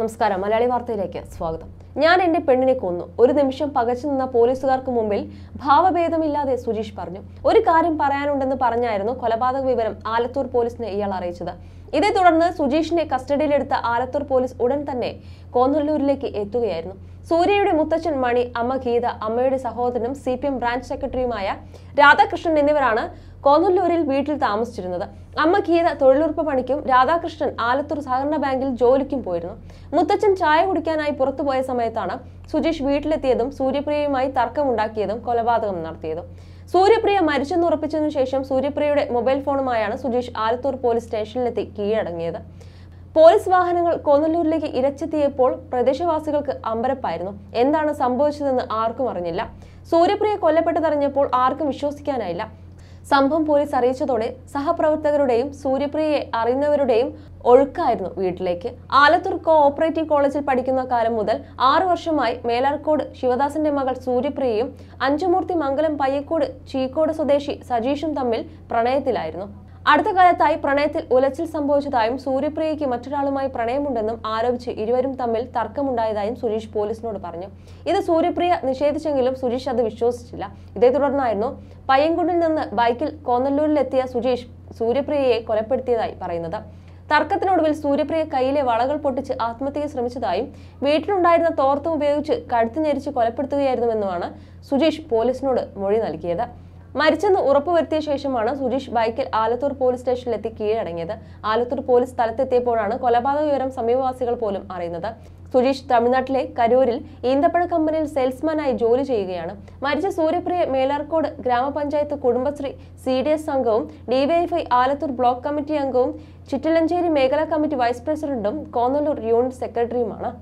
നമസ്കാരം മലയാളി വാർത്തയിലേക്ക് സ്വാഗതം ഞാൻ എന്റെ പെണ്ണിനെ കൊന്നു ഒരു നിമിഷം പകച്ചു നിന്ന പോലീസുകാർക്ക് മുമ്പിൽ ഭാവഭേദമില്ലാതെ സുജീഷ് പറഞ്ഞു ഒരു കാര്യം പറയാനുണ്ടെന്ന് പറഞ്ഞായിരുന്നു കൊലപാതക വിവരം ആലത്തൂർ പോലീസിനെ ഇയാൾ അറിയിച്ചത് ഇതേ തുടർന്ന് സുജീഷിനെ കസ്റ്റഡിയിലെടുത്ത ആലത്തൂർ പോലീസ് ഉടൻ തന്നെ കോന്നല്ലൂരിലേക്ക് എത്തുകയായിരുന്നു സൂര്യയുടെ മുത്തച്ഛൻ മണി അമ്മ ഗീത അമ്മയുടെ സഹോദരനും സി പി എം ബ്രാഞ്ച് സെക്രട്ടറിയുമായ രാധാകൃഷ്ണൻ എന്നിവരാണ് കോന്നല്ലൂരിൽ വീട്ടിൽ താമസിച്ചിരുന്നത് അമ്മ ഗീത തൊഴിലുറപ്പ് പണിക്കും രാധാകൃഷ്ണൻ ആലത്തൂർ സഹകരണ ബാങ്കിൽ ജോലിക്കും പോയിരുന്നു മുത്തച്ഛൻ ചായ കുടിക്കാനായി പുറത്തുപോയ സമയത്താണ് സുജീഷ് വീട്ടിലെത്തിയതും സൂര്യപ്രിയയുമായി തർക്കമുണ്ടാക്കിയതും കൊലപാതകം നടത്തിയതും സൂര്യപ്രിയ മരിച്ചെന്നുറപ്പിച്ചതിനു ശേഷം സൂര്യപ്രിയയുടെ മൊബൈൽ ഫോണുമായാണ് സുജീഷ് ആലത്തൂർ പോലീസ് സ്റ്റേഷനിലെത്തി കീഴടങ്ങിയത് പോലീസ് വാഹനങ്ങൾ കോന്നല്ലൂരിലേക്ക് ഇരച്ചെത്തിയപ്പോൾ പ്രദേശവാസികൾക്ക് അമ്പരപ്പായിരുന്നു എന്താണ് സംഭവിച്ചതെന്ന് ആർക്കും അറിഞ്ഞില്ല സൂര്യപ്രിയ കൊല്ലപ്പെട്ടതറിഞ്ഞപ്പോൾ ആർക്കും വിശ്വസിക്കാനായില്ല സംഭവം പോലീസ് അറിയിച്ചതോടെ സഹപ്രവർത്തകരുടെയും സൂര്യപ്രിയയെ അറിയുന്നവരുടെയും ഒഴുക്കായിരുന്നു വീട്ടിലേക്ക് ആലത്തൂർ കോ ഓപ്പറേറ്റീവ് കോളേജിൽ പഠിക്കുന്ന കാലം മുതൽ ആറു വർഷമായി മേലാർക്കോട് ശിവദാസന്റെ മകൾ സൂര്യപ്രിയയും അഞ്ചുമൂർത്തി മംഗലം പയ്യക്കോട് ചീക്കോട് സ്വദേശി സജീഷും തമ്മിൽ പ്രണയത്തിലായിരുന്നു അടുത്ത കാലത്തായി പ്രണയത്തിൽ ഉലച്ചിൽ സംഭവിച്ചതായും സൂര്യപ്രിയയ്ക്ക് മറ്റൊരാളുമായി പ്രണയമുണ്ടെന്നും ആരോപിച്ച് ഇരുവരും തമ്മിൽ തർക്കമുണ്ടായതായും സുരേഷ് പോലീസിനോട് പറഞ്ഞു ഇത് സൂര്യപ്രിയ നിഷേധിച്ചെങ്കിലും സുരേഷ് അത് വിശ്വസിച്ചില്ല ഇതേ തുടർന്നായിരുന്നു പയ്യങ്കുണ്ടിൽ നിന്ന് ബൈക്കിൽ കോന്നല്ലൂരിലെത്തിയ സുരേഷ് സൂര്യപ്രിയയെ കൊലപ്പെടുത്തിയതായി പറയുന്നത് തർക്കത്തിനൊടുവിൽ സൂര്യപ്രിയ കയ്യിലെ വളകൾ പൊട്ടിച്ച് ആത്മഹത്യ ശ്രമിച്ചതായും വീട്ടിലുണ്ടായിരുന്ന തോർത്തും ഉപയോഗിച്ച് കഴുത്തു ഞെരിച്ച് കൊലപ്പെടുത്തുകയായിരുന്നുവെന്നുമാണ് സുജീഷ് പോലീസിനോട് മൊഴി നൽകിയത് മരിച്ചെന്ന് ഉറപ്പുവരുത്തിയ ശേഷമാണ് സുജീഷ് ബൈക്കിൽ ആലത്തൂർ പോലീസ് സ്റ്റേഷനിലെത്തി കീഴടങ്ങിയത് ആലത്തൂർ പോലീസ് സ്ഥലത്തെത്തിയപ്പോഴാണ് കൊലപാതക വിവരം സമീപവാസികൾ പോലും അറിയുന്നത് സുജീഷ് തമിഴ്നാട്ടിലെ കരൂരിൽ ഈന്തപ്പഴ കമ്പനിയിൽ സെയിൽസ്മാനായി ജോലി ചെയ്യുകയാണ് മരിച്ച Suryapriya Melarkode grama panchayat Kudumbashree C D S അംഗവും ഡിവൈഎഫ്ഐ ആലത്തൂർ ബ്ലോക്ക് കമ്മിറ്റി അംഗവും ചിറ്റലഞ്ചേരി മേഖലാ കമ്മിറ്റി വൈസ് പ്രസിഡന്റും കോന്നല്ലൂർ യൂണിറ്റ് സെക്രട്ടറിയുമാണ്